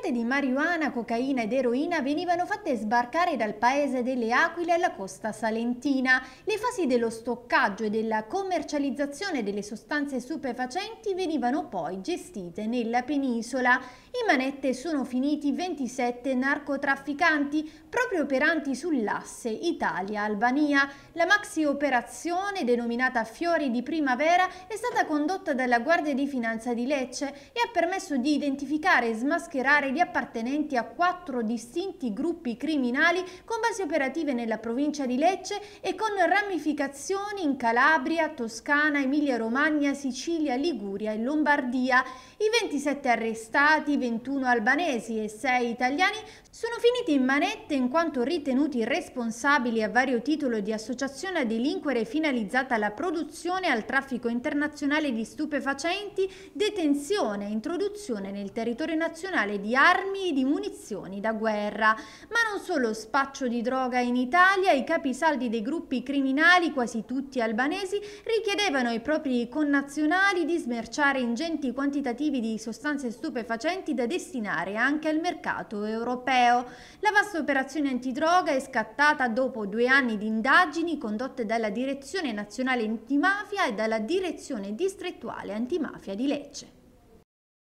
Tonnellate di marijuana, cocaina ed eroina venivano fatte sbarcare dal paese delle Aquile alla costa salentina. Le fasi dello stoccaggio e della commercializzazione delle sostanze stupefacenti venivano poi gestite nella penisola. In manette sono finiti 27 narcotrafficanti proprio operanti sull'asse Italia-Albania. La maxi operazione denominata Fiori di Primavera è stata condotta dalla Guardia di Finanza di Lecce e ha permesso di identificare e smascherare sequestrare gli appartenenti a quattro distinti gruppi criminali con basi operative nella provincia di Lecce e con ramificazioni in Calabria, Toscana, Emilia-Romagna, Sicilia, Liguria e Lombardia. I 27 arrestati, 21 albanesi e 6 italiani sono finiti in manette in quanto ritenuti responsabili a vario titolo di associazione a delinquere finalizzata alla produzione e al traffico internazionale di stupefacenti, detenzione e introduzione nel territorio nazionale di armi e di munizioni da guerra. Ma non solo spaccio di droga in Italia, i capisaldi dei gruppi criminali, quasi tutti albanesi, richiedevano ai propri connazionali di smerciare ingenti quantitativi arrivi di sostanze stupefacenti da destinare anche al mercato europeo. La vasta operazione antidroga è scattata dopo due anni di indagini condotte dalla Direzione Nazionale Antimafia e dalla Direzione Distrettuale Antimafia di Lecce.